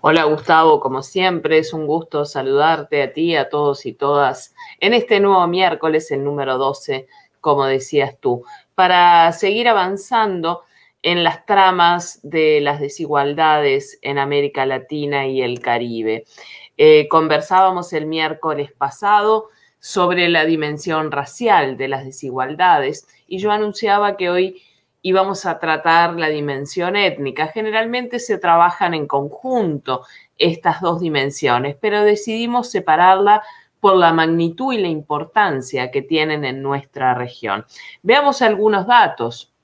Hola Gustavo, como siempre es un gusto saludarte a ti, a todos y todas en este nuevo miércoles, el número 12, como decías tú, para seguir avanzando en las tramas de las desigualdades en América Latina y el Caribe. Eh, conversábamos el miércoles pasado sobre la dimensión racial de las desigualdades y yo anunciaba que hoy y vamos a tratar la dimensión étnica. Generalmente se trabajan en conjunto estas dos dimensiones, pero decidimos separarla por la magnitud y la importancia que tienen en nuestra región. Veamos algunos datos.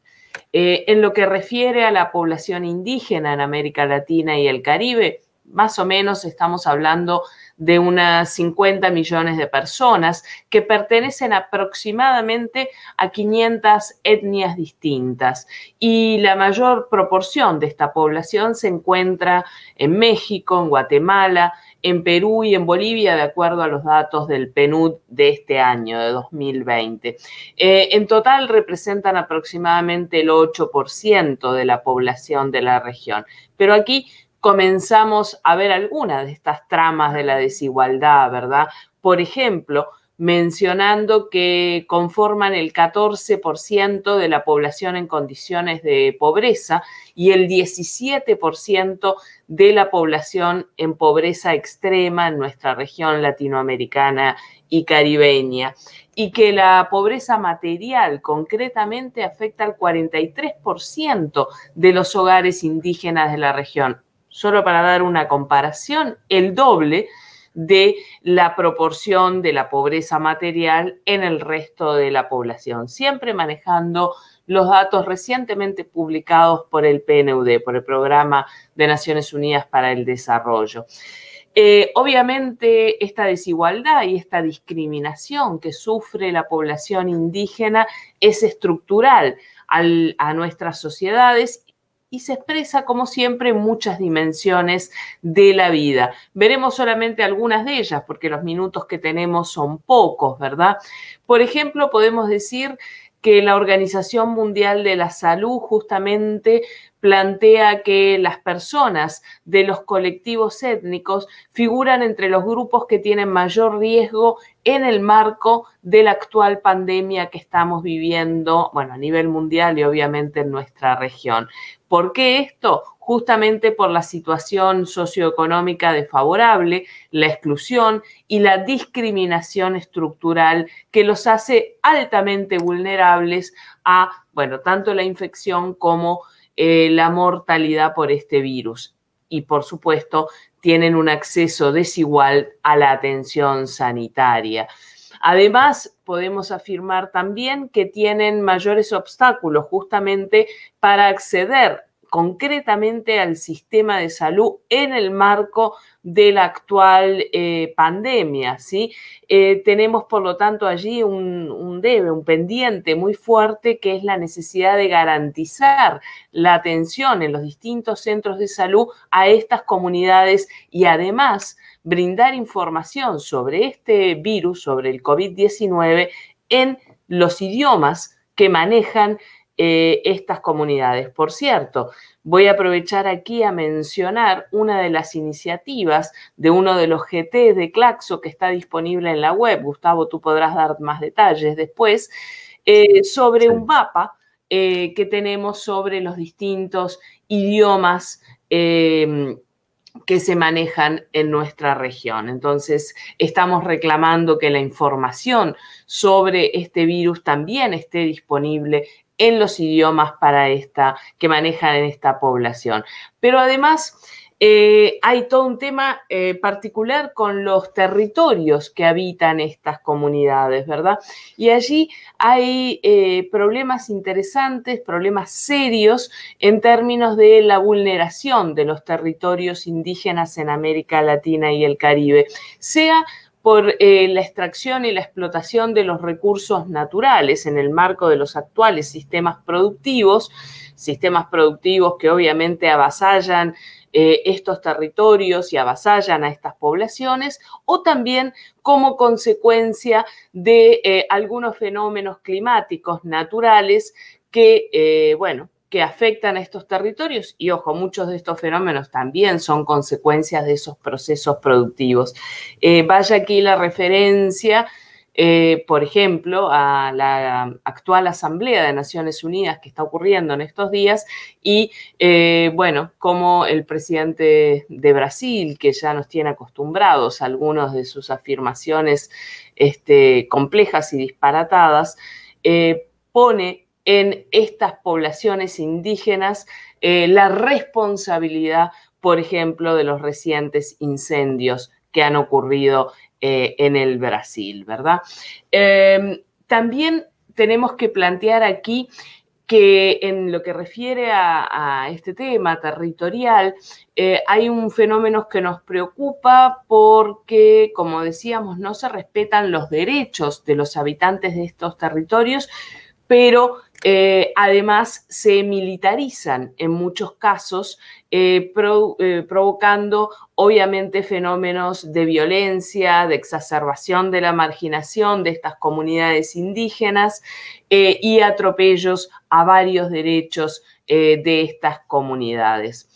Eh, en lo que refiere a la población indígena en América Latina y el Caribe, más o menos estamos hablando de unas 50 millones de personas que pertenecen aproximadamente a 500 etnias distintas. Y la mayor proporción de esta población se encuentra en México, en Guatemala, en Perú y en Bolivia, de acuerdo a los datos del PNUD de este año, de 2020. Eh, en total representan aproximadamente el 8% de la población de la región. Pero aquí comenzamos a ver algunas de estas tramas de la desigualdad, ¿verdad? Por ejemplo, mencionando que conforman el 14% de la población en condiciones de pobreza y el 17% de la población en pobreza extrema en nuestra región latinoamericana y caribeña, y que la pobreza material concretamente afecta al 43% de los hogares indígenas de la región solo para dar una comparación, el doble de la proporción de la pobreza material en el resto de la población, siempre manejando los datos recientemente publicados por el PNUD, por el Programa de Naciones Unidas para el Desarrollo. Eh, obviamente, esta desigualdad y esta discriminación que sufre la población indígena es estructural a nuestras sociedades y se expresa, como siempre, en muchas dimensiones de la vida. Veremos solamente algunas de ellas, porque los minutos que tenemos son pocos, ¿verdad? Por ejemplo, podemos decir que la Organización Mundial de la Salud justamente plantea que las personas de los colectivos étnicos figuran entre los grupos que tienen mayor riesgo en el marco de la actual pandemia que estamos viviendo, bueno, a nivel mundial y obviamente en nuestra región. ¿Por qué esto? Justamente por la situación socioeconómica desfavorable, la exclusión y la discriminación estructural que los hace altamente vulnerables a, bueno, tanto la infección como eh, la mortalidad por este virus. Y por supuesto, tienen un acceso desigual a la atención sanitaria. Además, podemos afirmar también que tienen mayores obstáculos justamente para acceder concretamente al sistema de salud en el marco de la actual eh, pandemia. ¿sí? Eh, tenemos, por lo tanto, allí un, un, debe, un pendiente muy fuerte, que es la necesidad de garantizar la atención en los distintos centros de salud a estas comunidades y además brindar información sobre este virus, sobre el COVID-19, en los idiomas que manejan eh, estas comunidades. Por cierto, voy a aprovechar aquí a mencionar una de las iniciativas de uno de los GT de Claxo que está disponible en la web. Gustavo, tú podrás dar más detalles después eh, sobre un mapa eh, que tenemos sobre los distintos idiomas que se manejan en nuestra región. Entonces, estamos reclamando que la información sobre este virus también esté disponible en los idiomas para esta, que manejan en esta población. Pero además, eh, hay todo un tema eh, particular con los territorios que habitan estas comunidades, ¿verdad? Y allí hay eh, problemas interesantes, problemas serios en términos de la vulneración de los territorios indígenas en América Latina y el Caribe, sea por la extracción y la explotación de los recursos naturales en el marco de los actuales sistemas productivos, sistemas productivos que obviamente avasallan eh, estos territorios y avasallan a estas poblaciones, o también como consecuencia de eh, algunos fenómenos climáticos naturales que, eh, bueno, que afectan a estos territorios y, ojo, muchos de estos fenómenos también son consecuencias de esos procesos productivos. vaya aquí la referencia eh, por ejemplo, a la actual Asamblea de Naciones Unidas que está ocurriendo en estos días y, eh, bueno, como el presidente de Brasil, que ya nos tiene acostumbrados a algunas de sus afirmaciones este, complejas y disparatadas, eh, pone en estas poblaciones indígenas la responsabilidad, por ejemplo, de los recientes incendios que han ocurrido eh, en el Brasil, ¿verdad? Em, también tenemos que plantear aquí que en lo que refiere a, este tema territorial, eh, hay un fenómeno que nos preocupa porque, como decíamos, no se respetan los derechos de los habitantes de estos territorios, pero eh, además, se militarizan en muchos casos, eh, eh, provocando obviamente fenómenos de violencia, de exacerbación de la marginación de estas comunidades indígenas y atropellos a varios derechos de estas comunidades.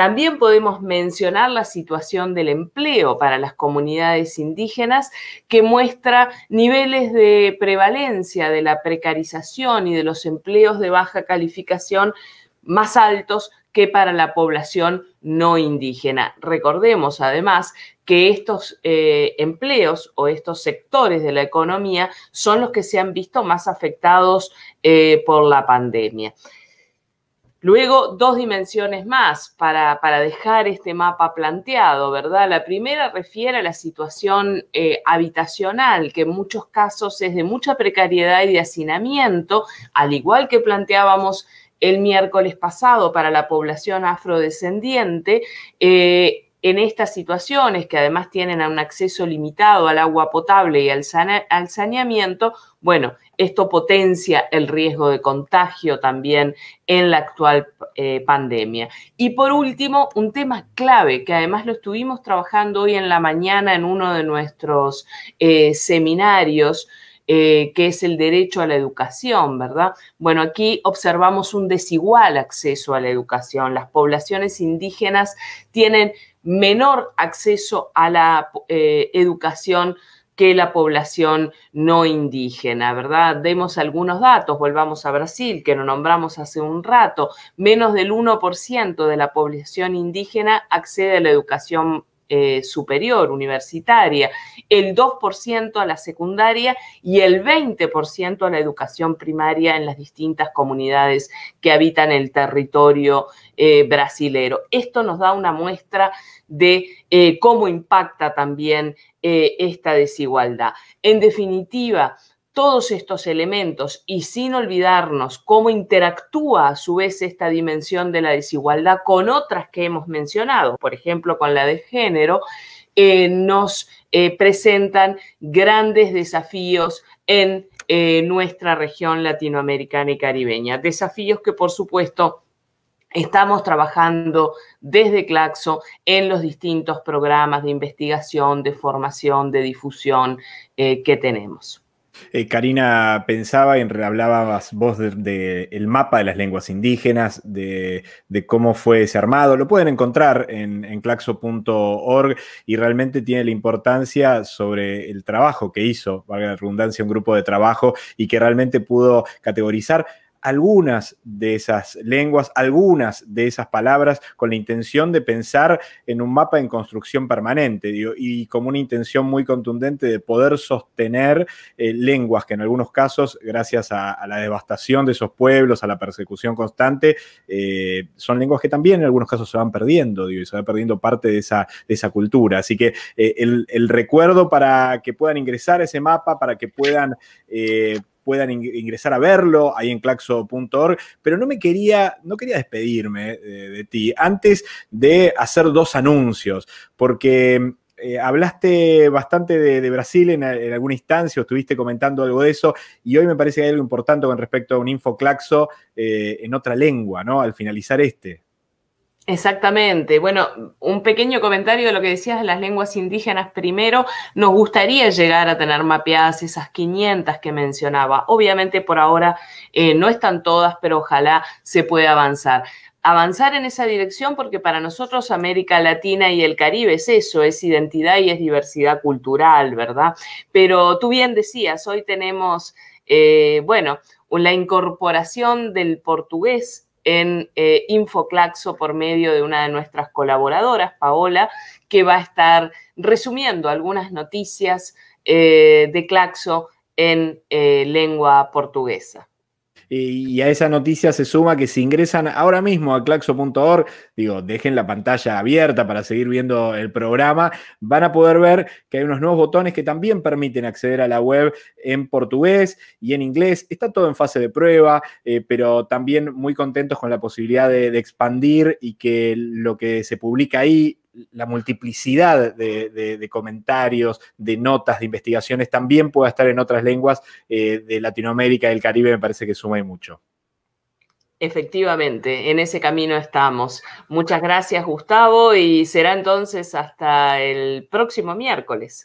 También podemos mencionar la situación del empleo para las comunidades indígenas, que muestra niveles de prevalencia de la precarización y de los empleos de baja calificación más altos que para la población no indígena. Recordemos además que estos eh, empleos o estos sectores de la economía son los que se han visto más afectados eh, por la pandemia. Luego, dos dimensiones más para, dejar este mapa planteado, ¿verdad? La primera refiere a la situación eh, habitacional, que en muchos casos es de mucha precariedad y de hacinamiento, al igual que planteábamos el miércoles pasado para la población afrodescendiente. Eh, en estas situaciones que además tienen un acceso limitado al agua potable y al, saneamiento, bueno, esto potencia el riesgo de contagio también en la actual eh, pandemia. Y por último, un tema clave que además lo estuvimos trabajando hoy en la mañana en uno de nuestros eh, seminarios. Eh, que es el derecho a la educación, ¿verdad? Bueno, aquí observamos un desigual acceso a la educación. Las poblaciones indígenas tienen menor acceso a la eh, educación que la población no indígena, ¿verdad? Demos algunos datos, volvamos a Brasil, que lo nombramos hace un rato, menos del 1% de la población indígena accede a la educación eh, superior, universitaria, el 2% a la secundaria y el 20% a la educación primaria en las distintas comunidades que habitan el territorio eh, brasilero. Esto nos da una muestra de eh, cómo impacta también esta desigualdad. En definitiva, todos estos elementos y sin olvidarnos cómo interactúa a su vez esta dimensión de la desigualdad con otras que hemos mencionado, por ejemplo con la de género, eh, nos eh, presentan grandes desafíos en eh, nuestra región latinoamericana y caribeña. Desafíos que por supuesto Estamos trabajando desde Claxo en los distintos programas de investigación, de formación, de difusión que tenemos. Eh, Karina pensaba y hablabas vos del de, mapa de las lenguas indígenas, de, cómo fue ese armado. Lo pueden encontrar en, en claxo.org y realmente tiene la importancia sobre el trabajo que hizo, valga la redundancia, un grupo de trabajo y que realmente pudo categorizar algunas de esas lenguas, algunas de esas palabras, con la intención de pensar en un mapa en construcción permanente y como una intención muy contundente de poder sostener eh, lenguas que en algunos casos, gracias a, la devastación de esos pueblos, a la persecución constante, eh, son lenguas que también en algunos casos se van perdiendo y se va perdiendo parte de esa, de esa cultura. Así que eh, el, el, recuerdo para que puedan ingresar a ese mapa, para que puedan puedan ingresar a verlo ahí en claxo.org, pero no me quería, no quería despedirme eh, de, ti antes de hacer dos anuncios, porque eh, hablaste bastante de, Brasil en, alguna instancia o estuviste comentando algo de eso y hoy me parece que hay algo importante con respecto a un info eh, en otra lengua, ¿no? Al finalizar este. Exactamente. Bueno, un pequeño comentario de lo que decías de las lenguas indígenas. Primero, nos gustaría llegar a tener mapeadas esas 500 que mencionaba. Obviamente por ahora eh, no están todas, pero ojalá se pueda avanzar avanzar en esa dirección porque para nosotros América Latina y el Caribe es eso, es identidad y es diversidad cultural, ¿verdad? Pero tú bien decías, hoy tenemos, eh, bueno, la incorporación del portugués en eh, Infoclaxo por medio de una de nuestras colaboradoras, Paola, que va a estar resumiendo algunas noticias eh, de Claxo en eh, lengua portuguesa y a esa noticia se suma que si ingresan ahora mismo a claxo.org, digo, dejen la pantalla abierta para seguir viendo el programa, van a poder ver que hay unos nuevos botones que también permiten acceder a la web en portugués y en inglés. Está todo en fase de prueba, eh, pero también muy contentos con la posibilidad de, de expandir y que lo que se publica ahí la multiplicidad de, comentarios, de notas, de investigaciones también pueda estar en otras lenguas eh, de Latinoamérica y el Caribe, me parece que suma mucho. Efectivamente, en ese camino estamos. Muchas gracias, Gustavo, y será entonces hasta el próximo miércoles.